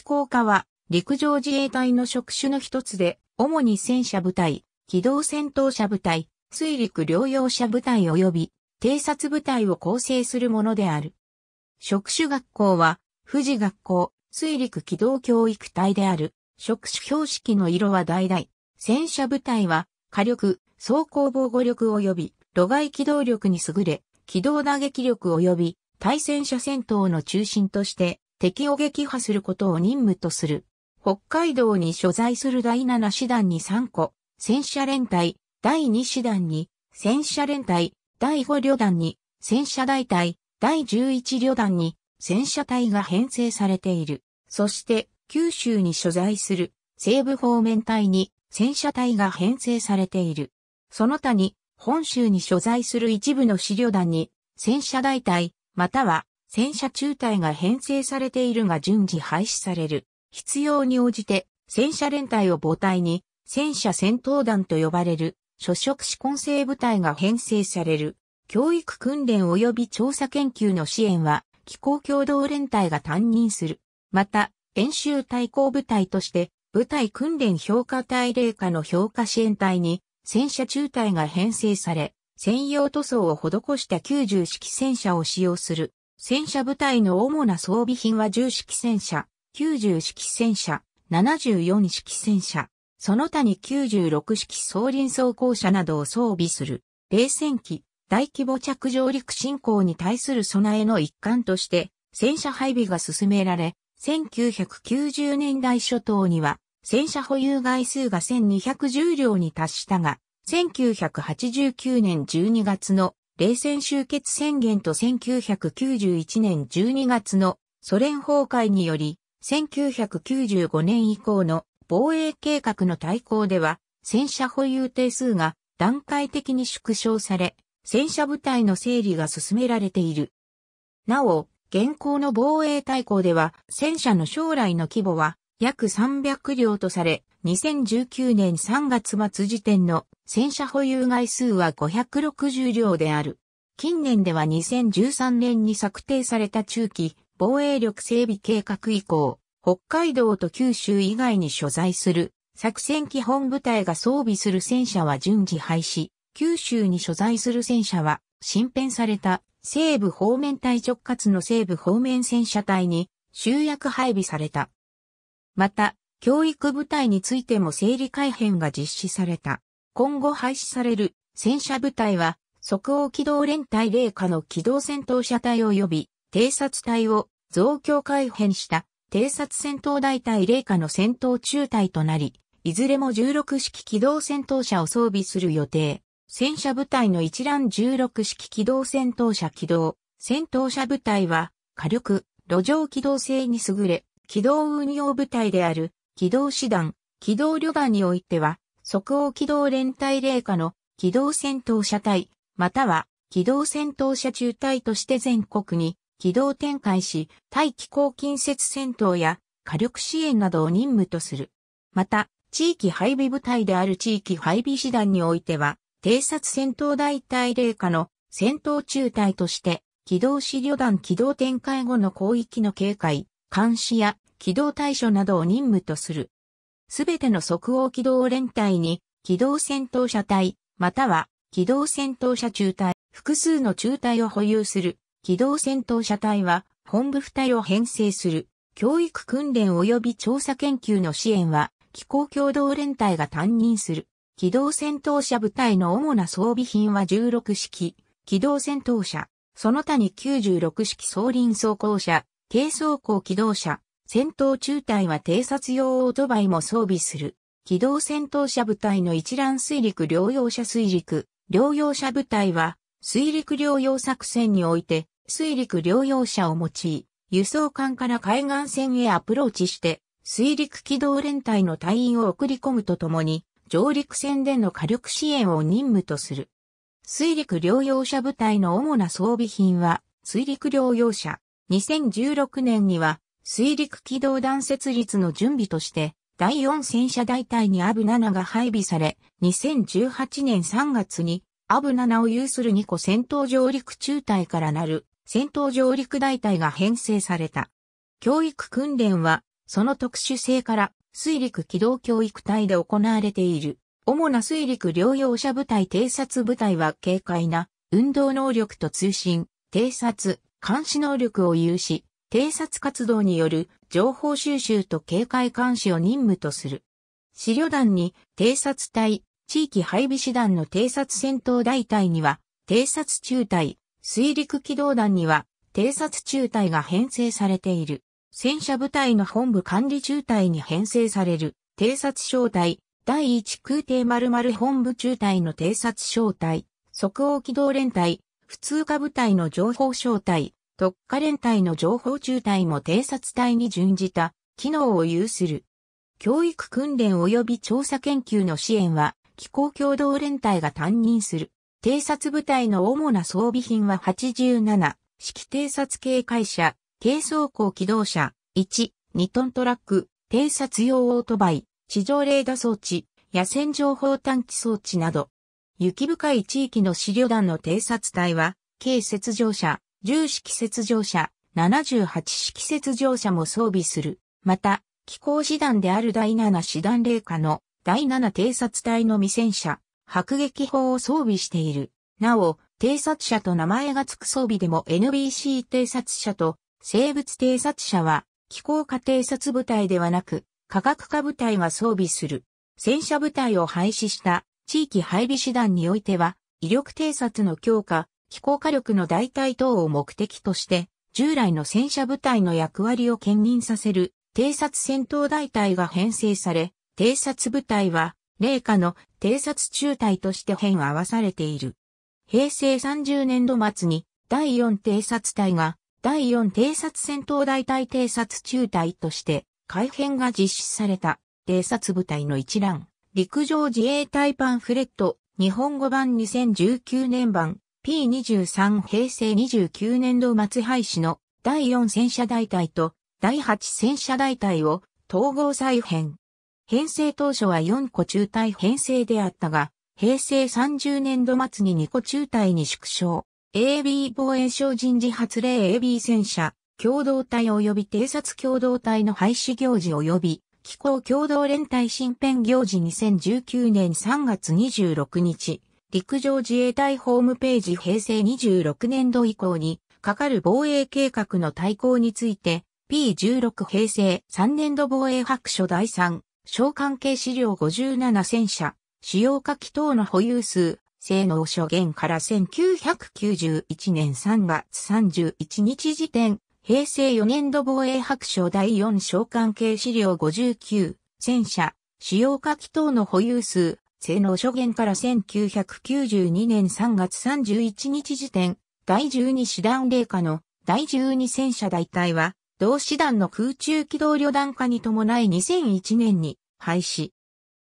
機甲科は、陸上自衛隊の職種の一つで、主に戦車部隊、機動戦闘車部隊、水陸両用車部隊及び、偵察部隊を構成するものである。職種学校は、富士学校、水陸機動教育隊である、職種標識の色は代々、戦車部隊は、火力、装甲防護力及び、路外機動力に優れ、機動打撃力及び、対戦車戦闘の中心として、敵を撃破することを任務とする。北海道に所在する第7師団に3個、戦車連隊、第2師団に、戦車連隊、第5旅団に、戦車大隊、第11旅団に、戦車隊が編成されている。そして、九州に所在する、西部方面隊に、戦車隊が編成されている。その他に、本州に所在する一部の資料団に、戦車大隊、または戦車中隊が編成されているが順次廃止される。必要に応じて、戦車連隊を母体に、戦車戦闘団と呼ばれる、諸職士混成部隊が編成される。教育訓練及び調査研究の支援は、機構共同連隊が担任する。また、演習対抗部隊として、部隊訓練評価隊霊下の評価支援隊に、戦車中隊が編成され、専用塗装を施した90式戦車を使用する。戦車部隊の主な装備品は10式戦車、90式戦車、74式戦車、その他に96式装輪装甲車などを装備する、冷戦機、大規模着上陸進行に対する備えの一環として、戦車配備が進められ、1990年代初頭には、戦車保有外数が1210両に達したが、1989年12月の冷戦終結宣言と1991年12月のソ連崩壊により、1995年以降の防衛計画の対抗では、戦車保有定数が段階的に縮小され、戦車部隊の整理が進められている。なお、現行の防衛大綱では、戦車の将来の規模は約300両とされ、2019年3月末時点の戦車保有外数は560両である。近年では2013年に策定された中期防衛力整備計画以降、北海道と九州以外に所在する作戦基本部隊が装備する戦車は順次廃止、九州に所在する戦車は新編された西部方面隊直轄の西部方面戦車隊に集約配備された。また、教育部隊についても整理改編が実施された。今後廃止される戦車部隊は、即応機動連隊霊下の機動戦闘車隊及び、偵察隊を増強改編した偵察戦闘大隊霊下の戦闘中隊となり、いずれも16式機動戦闘車を装備する予定。戦車部隊の一覧16式機動戦闘車機動、戦闘車部隊は火力、路上機動性に優れ、機動運用部隊である機動師団、機動旅団においては、即応機動連隊霊下の機動戦闘車隊、または機動戦闘車中隊として全国に機動展開し、大気構近接戦闘や火力支援などを任務とする。また、地域配備部隊である地域配備師団においては、偵察戦闘大隊霊下の戦闘中隊として、機動資旅団機動展開後の広域の警戒、監視や機動対処などを任務とする。すべての即応機動連隊に、機動戦闘車隊、または機動戦闘車中隊、複数の中隊を保有する。機動戦闘車隊は、本部部隊を編成する。教育訓練及び調査研究の支援は、機構共同連隊が担任する。機動戦闘車部隊の主な装備品は16式、機動戦闘車、その他に96式装輪装甲車、軽装甲機動車、戦闘中隊は偵察用オートバイも装備する。機動戦闘車部隊の一覧水陸両用車水陸、両用車部隊は、水陸両用作戦において、水陸両用車を用い、輸送艦から海岸線へアプローチして、水陸機動連隊の隊員を送り込むとともに、上陸戦での火力支援を任務とする。水陸両用車部隊の主な装備品は、水陸両用車、2016年には水陸機動団設立の準備として第4戦車大隊にアブ7が配備され、2018年3月にアブ7を有する2個戦闘上陸中隊からなる戦闘上陸大隊が編成された。教育訓練はその特殊性から水陸機動教育隊で行われている。主な水陸両用者部隊偵察部隊は軽快な運動能力と通信、偵察、監視能力を有し、偵察活動による情報収集と警戒監視を任務とする。資料団に偵察隊、地域配備師団の偵察戦闘大隊には、偵察中隊、水陸機動団には、偵察中隊が編成されている。戦車部隊の本部管理中隊に編成される、偵察小隊、第一空挺〇〇本部中隊の偵察小隊、即応機動連隊、普通科部隊の情報小隊、特化連隊の情報中隊も偵察隊に準じた機能を有する。教育訓練及び調査研究の支援は、機構共同連隊が担任する。偵察部隊の主な装備品は87、式偵察警戒車、軽装甲機動車、1、2トントラック、偵察用オートバイ、地上レーダ装置、野戦情報探知装置など、雪深い地域の資料団の偵察隊は、軽雪上車、重式雪上車、78式雪上車も装備する。また、気候師団である第7師団霊下の第7偵察隊の未戦車、迫撃砲を装備している。なお、偵察車と名前が付く装備でも NBC 偵察車と生物偵察車は気候下偵察部隊ではなく科学化部隊が装備する。戦車部隊を廃止した地域配備手段においては、威力偵察の強化、機構火力の代替等を目的として、従来の戦車部隊の役割を兼任させる偵察戦闘大隊が編成され、偵察部隊は、霊下の偵察中隊として編合わされている。平成30年度末に第4偵察隊が第4偵察戦闘大隊偵察中隊として改編が実施された偵察部隊の一覧。陸上自衛隊パンフレット、日本語版2019年版、P23 平成29年度末廃止の第4戦車大隊と第8戦車大隊を統合再編。編成当初は4個中隊編成であったが、平成30年度末に2個中隊に縮小。AB 防衛省人事発令 AB 戦車、共同体及び偵察共同体の廃止行事及び機構共同連帯新編行事2019年3月26日、陸上自衛隊ホームページ平成26年度以降に、かかる防衛計画の対抗について、P16 平成3年度防衛白書第3、小関係資料57戦車、使用火器等の保有数、性能所言から1991年3月31日時点、平成4年度防衛白書第4章関係資料59、戦車、使用火器等の保有数、性能諸元から1992年3月31日時点、第12師団霊下の第12戦車大隊は、同師団の空中機動旅団化に伴い2001年に廃止。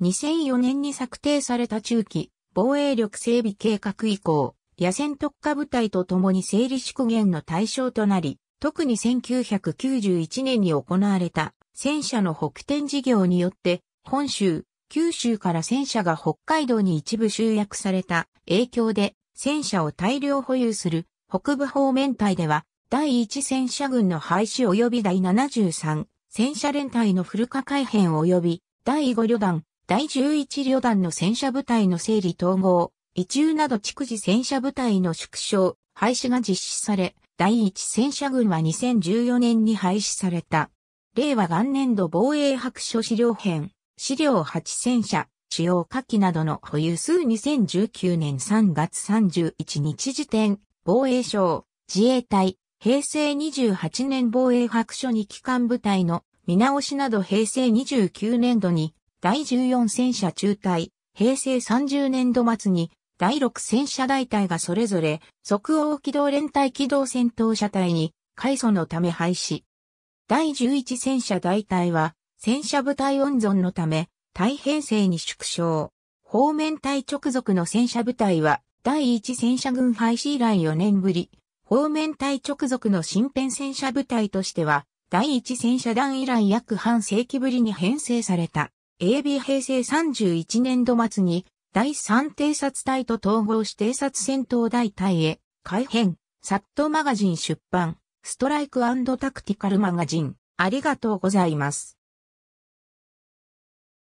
2004年に策定された中期防衛力整備計画以降、野戦特化部隊と共に整理縮減の対象となり、特に1991年に行われた戦車の北点事業によって、本州、九州から戦車が北海道に一部集約された影響で戦車を大量保有する北部方面隊では第1戦車軍の廃止及び第73戦車連隊のフル化改編及び第5旅団、第11旅団の戦車部隊の整理統合、移中など逐次戦車部隊の縮小、廃止が実施され、第一戦車軍は2014年に廃止された。令和元年度防衛白書資料編、資料8戦車、使用火器などの保有数2019年3月31日時点、防衛省、自衛隊、平成28年防衛白書に機関部隊の見直しなど平成29年度に第14戦車中隊、平成30年度末に第6戦車大隊がそれぞれ、即応機動連隊機動戦闘車隊に、改装のため廃止。第11戦車大隊は、戦車部隊温存のため、大編成に縮小。方面隊直属の戦車部隊は、第1戦車軍廃止以来4年ぶり、方面隊直属の新編戦車部隊としては、第1戦車団以来約半世紀ぶりに編成された。AB 平成31年度末に第3偵察隊と統合し偵察戦闘大隊へ、改編、サットマガジン出版、ストライクタクティカルマガジン、ありがとうございます。